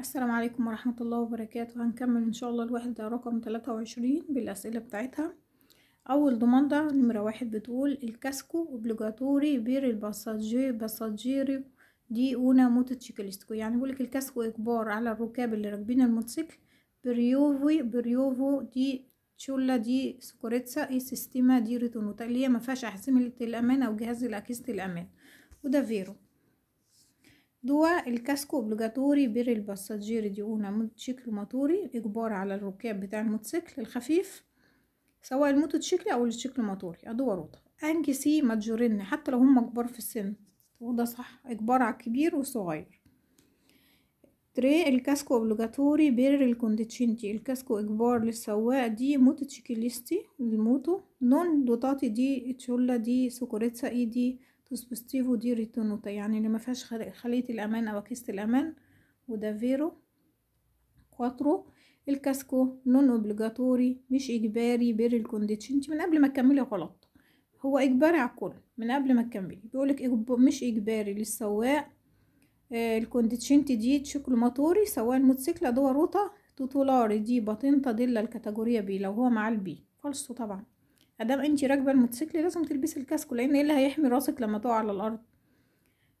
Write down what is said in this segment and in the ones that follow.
السلام عليكم ورحمة الله وبركاته هنكمل ان شاء الله الوحدة رقم 23 بالاسئلة بتاعتها اول ضماندة نمرة واحد بتقول الكاسكو اوبليجاتوري بير الباساجير باساجيري دي اونا موتوتشيكليستكو يعني بيقولك الكاسكو اجبار على الركاب اللي راكبين الموتوسيكل بريوفو بريوفو دي تشولا دي سكوريتسا اي سيستيما دي ريتونوتا اللي هي مفيهاش احزمة الامان او جهاز الاكيست الامان وده فيرو دوا الكاسكو اوبليجاتوري بير الباساجير دي اونا موتوشيكل موتوري اجبار على الركاب بتاع الموتوسيكل الخفيف سواء الموتوسيكل او الشيكل ماتوري ادوا روضه انكي سي ماجورين حتى لو هم كبار في السن وده صح اجبار على الكبير والصغير تري الكاسكو اوبليجاتوري بير الكونديتشينتي الكاسكو اجبار للسواق دي موتوسيكليستي الموتو نون دوتاتي دي اتشولا دي سوكوريتسا اي دي تسبستيفو دي ريتونوتا يعني اللي ما فيهاش خلية الأمان أو أكيسة الأمان وده فيرو كواترو الكاسكو نون اوبليجاتوري مش إجباري بير الكونديتش انت من قبل ما تكملي غلط هو إجباري على الكل من قبل ما تكملي بيقولك مش إجباري للسواق آه دي تشكل موتوري سواء الموتوسيكل دو روتا توتولاري دي باتنطة دي الكاتيجوريا بي لو هو مع البي فالصو طبعا ادام انت راكبه الموتوسيكل لازم تلبسي الكاسكو لان ايه اللي هيحمي راسك لما تقع على الارض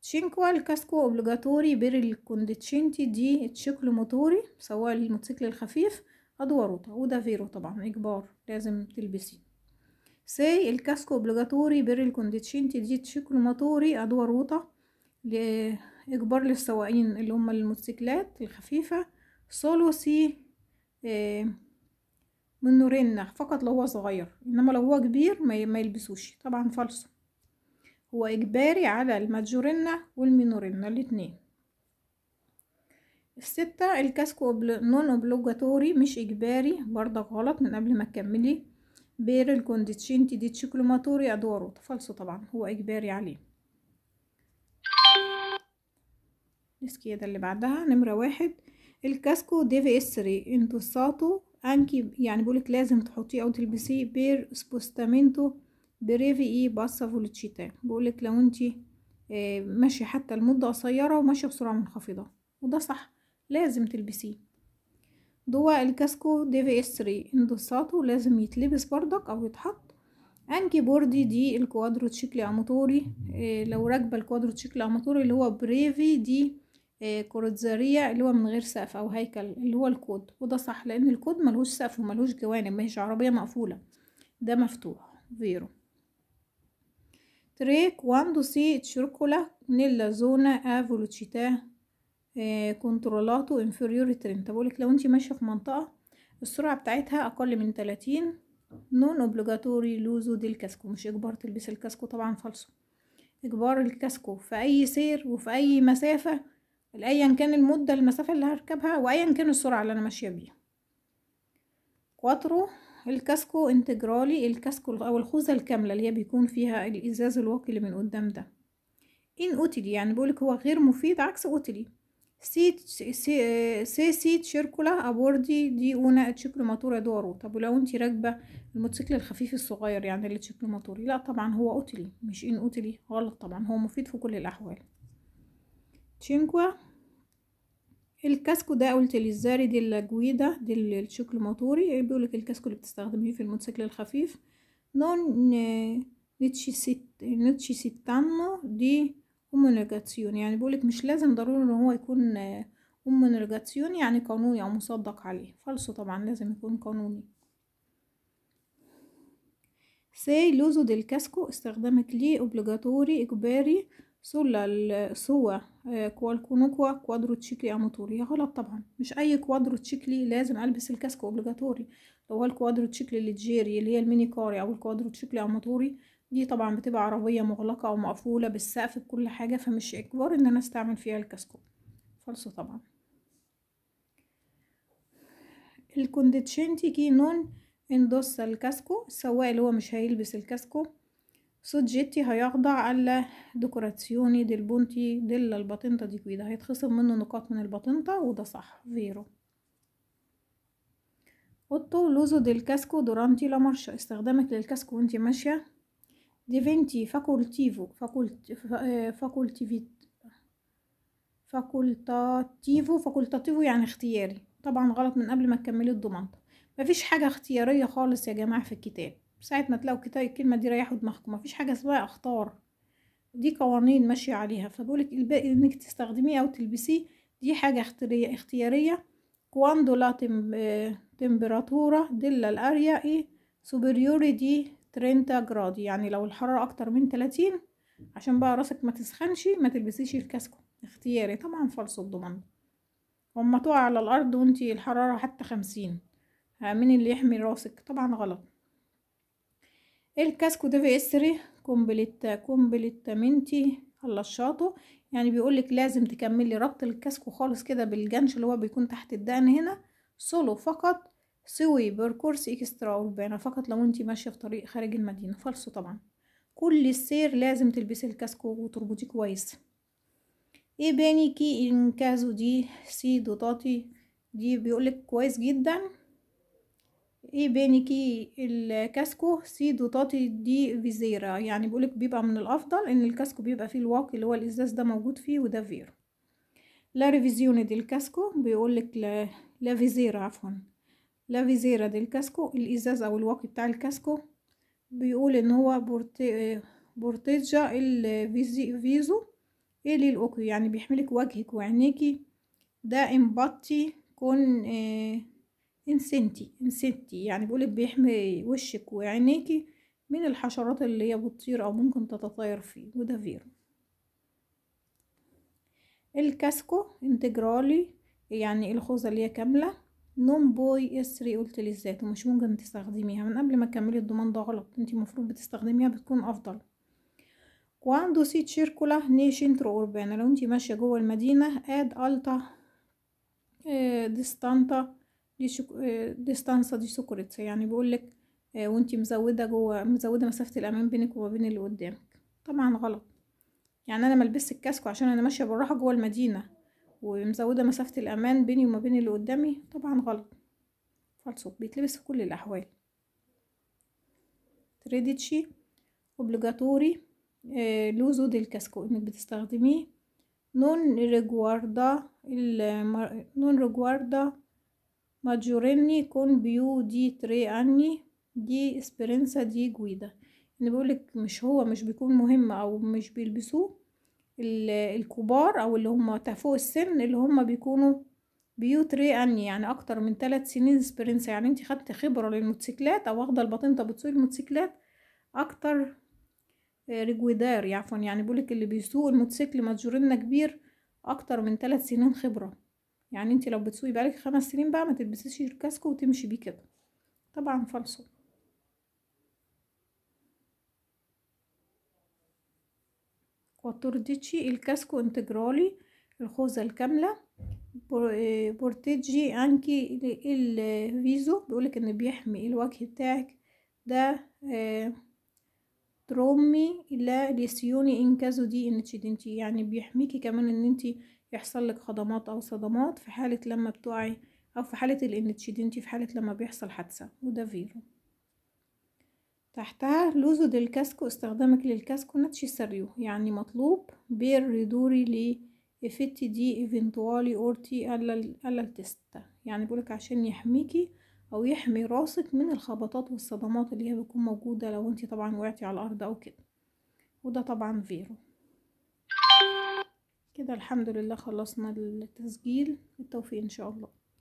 تشينكوا الكاسكو اوبليجاتوري بير الكونديتشينتي دي تشيكلو موتوري سواء الموتوسيكل الخفيف ادواروتا وده فيرو طبعا اجبار لازم تلبسي سي الكاسكو اوبليجاتوري بير الكونديتشينتي دي تشيكلو موتوري ادواروتا اجبار للسواقين اللي هم الموتوسيكلات الخفيفه سولو سي آه، من رنة فقط لو هو صغير انما لو هو كبير ما يلبسوش طبعا فالصو هو اجباري على الماجورينا والمينورينا الاتنين الستة الكاسكو نون اوبلوجاتوري مش اجباري برضك غلط من قبل ما تكملي بير الكونديتشينتي دي تشيكلوماتوري ادوارو فالصو طبعا هو اجباري عليه ده اللي بعدها نمرة واحد الكاسكو ديفي اسري انتوساتو انكي يعني بقولك لازم تحطيه او تلبسيه بير سبوستامينتو بريفي اي باسا فولتشيتا بقولك لو انت ماشي آه، ماشية حتى لمدة قصيرة وماشية بسرعة منخفضة وده صح لازم تلبسيه دوا الكاسكو دي في اس 3 اندوساتو لازم يتلبس بردك او يتحط انكي بوردي دي الكوادرو تشيكلي اموتوري آه، لو راكبه الكوادرو تشيكلي اموتوري اللي هو بريفي دي آه، كرة زرية اللي هو من غير سقف أو هيكل اللي هو الكود وده صح لأن الكود ملهوش سقف وملهوش جوانب ماهيش عربية مقفولة ده مفتوح فيرو تري كواندو سي تشيركولا نيلا زونا افولوتشيتا آه، كنترولاتو controllato ترين طب بقولك لو انت ماشية في منطقة السرعة بتاعتها أقل من تلاتين نون اوبليجاتوري لوزو دي الكاسكو مش إجبار تلبس الكاسكو طبعا فالصو إجبار الكاسكو في أي سير وفي أي مسافة ايا كان المدة المسافة اللي هركبها وايا كان السرعة اللي انا ماشية بيها كواترو الكاسكو انتجرالي الكاسكو او الخوذة الكاملة اللي هي بيكون فيها الازاز الواقي اللي من قدام ده ان اوتيلي يعني بقولك هو غير مفيد عكس اوتيلي سيت سي سي سيت شيركولا ابوردي دي انا ماتور دورو طب ولو انت راكبه الموتوسيكل الخفيف الصغير يعني اللي تشيكلوماتوري لا طبعا هو اوتيلي مش ان اوتيلي غلط طبعا هو مفيد في كل الاحوال تشينكوا الكاسكو ده قلت للزاري دي الجويدة دي موتوري الموتوري بيقولك الكاسكو اللي بتستخدميه في الموتوسيكل الخفيف نون نيتشيسيتانو دي اومونيجاتسيون يعني بيقولك مش لازم ضروري ان هو يكون اومونيجاتسيون يعني قانوني او مصدق عليه فالصو طبعا لازم يكون قانوني سي لوزو دي الكاسكو استخدامك ليه اوبليجاتوري اجباري سولا آه، سوا كوالكونوكوا كوادرو تشيكلي اموتوري غلط طبعا مش اي كوادرو تشيكلي لازم البس الكاسكو اوبليجاتوري لو هو الكوادرو تشيكلي الجيري اللي هي الميني كاري او الكوادرو تشيكلي اموتوري دي طبعا بتبقى عربية مغلقة او مقفولة بالسقف بكل حاجة فمش اجبار ان انا استعمل فيها الكاسكو فالصو طبعا الكونديتشنتي كي نون اندوس الكاسكو السواق اللي هو مش هيلبس الكاسكو سوجيتي هيخضع على ديكوراتسيوني ديل بونتي ديل البطنطة دي كويدا هيتخصم منه نقاط من البطنطة وده صح فيرو اوتو لوزو ديل كاسكو دورانتي لا مارشا استخدامك للكاسكو وانتي ماشية ديفينتي فاكولتيفو آه، فاكولتيفيت فاكولتاتيفو فاكولتاتيفو يعني اختياري طبعا غلط من قبل ما تكملي الضمانة مفيش حاجة اختيارية خالص يا جماعة في الكتاب ساعة ما تلاقوا كده الكلمة دي ريحوا دماغكم مفيش حاجة اسمها اختار دي قوانين ماشية عليها فبقولك الباقي انك تستخدميه او تلبسيه دي حاجة اختيارية كواندو لا تم... تمبراتورة ديلا الاريا ايه سوبريوري دي 30 جراد يعني لو الحرارة اكتر من 30 عشان بقى راسك ما تسخنش ما تلبسيش الكاسكو اختياري طبعا فالص الضمان وما تقع على الارض وانتي الحرارة حتى خمسين آه، من اللي يحمي راسك طبعا غلط الكاسكو ده بيسري كومبليت كومبليت منتي اللشاطه يعني بيقولك لازم تكملي ربط الكاسكو خالص كده بالجنش اللي هو بيكون تحت الدقن هنا سولو فقط سوي بركورس اكسترا اوربانا فقط لو انت ماشيه في طريق خارج المدينه فالصو طبعا كل السير لازم تلبسي الكاسكو وتربطيه كويس ايه باني كي ان كازو دي سي دوتاتي دي بيقولك كويس جدا ايه بانيكي الكاسكو سي دوتاتي دي فيزيرا يعني بيقولك بيبقى من الافضل ان الكاسكو بيبقى فيه الواقي اللي هو الازاز ده موجود فيه وده فير لا ريفيزيون دي الكاسكو بيقولك لا, لا فيزيرا عفوا لا فيزيرا دي الكاسكو الازاز او الواقي بتاع الكاسكو بيقول ان هو بورتيجا الفيزو ايه للأوكي يعني بيحملك وجهك وعينيكي ده انبطي كون إيه انسنتي انسنتي يعني بيقولك بيحمي وشك وعينيكي من الحشرات اللي هي بتطير او ممكن تتطاير فيه وده فيرو الكاسكو انتجرالي يعني الخوذة اللي هي كاملة نون بوي اسري قلت للذات ومش ممكن تستخدميها من قبل ما تكملي الضمان ده غلط انت المفروض بتستخدميها بتكون افضل كواندو سيت تشيركولا ني ترو اوربانا لو انت ماشية جوه المدينة اد التا آه، ديستانتا دي شك... ديستانسا آه، دي سكرت يعني بيقول لك آه، وانتي مزوده جوه مزوده مسافه الامان بينك وما بين اللي قدامك طبعا غلط يعني انا ملبس الكاسكو عشان انا ماشيه بالراحه جوه المدينه ومزوده مسافه الامان بيني وما بين اللي قدامي طبعا غلط فالصوت بيتلبس في كل الاحوال تريديتشي اوبليجاتوري آه، لوزو ديل كاسكو انك بتستخدميه نون ريجواردا نون ريجواردا ماجوريني كون بيو دي تري أني دي اسبرينسا دي جويدا اللي بقولك مش هو مش بيكون مهم أو مش بيلبسوه الكبار أو اللي هم فوق السن اللي هم بيكونوا بيو تري أني يعني أكتر من ثلاث سنين اسبرينسا يعني انت خدت خبرة للموتوسيكلات أو واخدة البطينة بتسوق الموتوسيكلات أكتر رجويدار عفوا يعني بقولك اللي بيسوق الموتوسيكل ماجوريننا كبير أكتر من ثلاث سنين خبرة يعني انت لو بتسوقي بقالك خمس سنين بقى ما تلبسيش الكاسكو وتمشي بيه كده طبعا فالصو كواتورديتشي الكاسكو انتجرالي الخوذة الكاملة آه، بورتيجي انكي الفيزو بيقولك ان بيحمي الوجه بتاعك ده آه ترومي لا ليسيوني ان كازو دي انتشيدنتي يعني بيحميكي كمان ان انت يحصل لك خضمات او صدمات في حالة لما بتقعي او في حالة الانتشيدنتي في حالة لما بيحصل حادثة وده فيرو تحتها لوزو ديل كاسكو استخدامك للكاسكو ناتشي سريو يعني مطلوب بير ريدوري لي افيتي دي ايفنتوالي اورتي الا الا التست يعني بيقولك عشان يحميكي او يحمي راسك من الخبطات والصدمات اللي هي بتكون موجودة لو انت طبعا وقعتي على الارض او كده وده طبعا فيرو كده الحمد لله خلصنا التسجيل بالتوفيق ان شاء الله